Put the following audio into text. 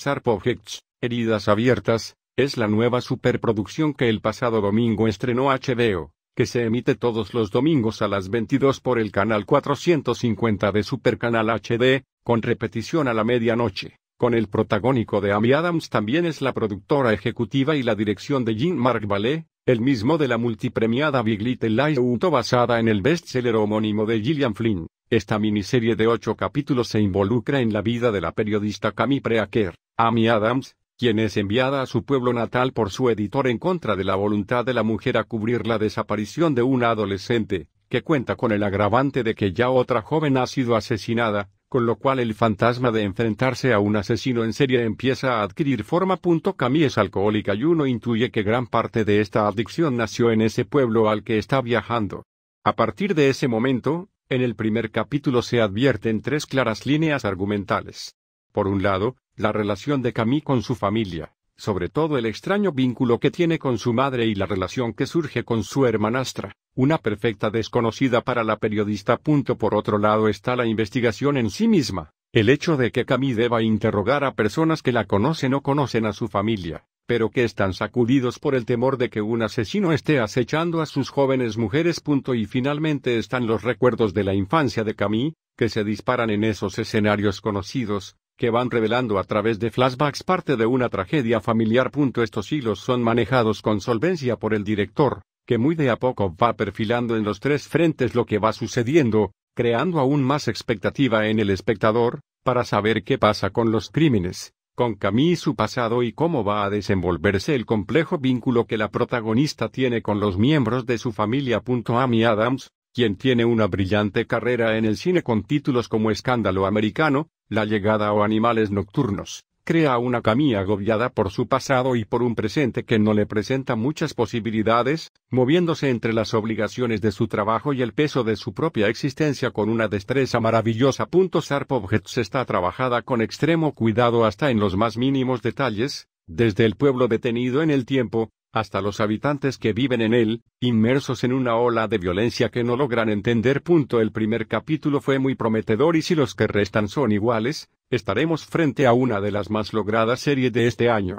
Sharp Objects, Heridas Abiertas, es la nueva superproducción que el pasado domingo estrenó HBO, que se emite todos los domingos a las 22 por el canal 450 de Supercanal HD, con repetición a la medianoche. Con el protagónico de Amy Adams también es la productora ejecutiva y la dirección de Jean-Marc Vallée, el mismo de la multipremiada Big Little Lies basada en el bestseller homónimo de Gillian Flynn. Esta miniserie de ocho capítulos se involucra en la vida de la periodista Camille Preaker, Amy Adams, quien es enviada a su pueblo natal por su editor en contra de la voluntad de la mujer a cubrir la desaparición de una adolescente, que cuenta con el agravante de que ya otra joven ha sido asesinada, con lo cual el fantasma de enfrentarse a un asesino en serie empieza a adquirir forma. Camille es alcohólica y uno intuye que gran parte de esta adicción nació en ese pueblo al que está viajando. A partir de ese momento, en el primer capítulo se advierten tres claras líneas argumentales. Por un lado, la relación de Camille con su familia, sobre todo el extraño vínculo que tiene con su madre y la relación que surge con su hermanastra, una perfecta desconocida para la periodista. Por otro lado está la investigación en sí misma, el hecho de que Camille deba interrogar a personas que la conocen o conocen a su familia, pero que están sacudidos por el temor de que un asesino esté acechando a sus jóvenes mujeres. Y finalmente están los recuerdos de la infancia de Camille, que se disparan en esos escenarios conocidos, que van revelando a través de flashbacks parte de una tragedia familiar. Estos hilos son manejados con solvencia por el director, que muy de a poco va perfilando en los tres frentes lo que va sucediendo, creando aún más expectativa en el espectador, para saber qué pasa con los crímenes, con Camille su pasado y cómo va a desenvolverse el complejo vínculo que la protagonista tiene con los miembros de su familia. Amy Adams, quien tiene una brillante carrera en el cine con títulos como Escándalo Americano, La llegada o Animales Nocturnos crea una camilla agobiada por su pasado y por un presente que no le presenta muchas posibilidades, moviéndose entre las obligaciones de su trabajo y el peso de su propia existencia con una destreza maravillosa. Sharp Objects está trabajada con extremo cuidado hasta en los más mínimos detalles, desde el pueblo detenido en el tiempo, hasta los habitantes que viven en él, inmersos en una ola de violencia que no logran entender. El primer capítulo fue muy prometedor y si los que restan son iguales, estaremos frente a una de las más logradas series de este año.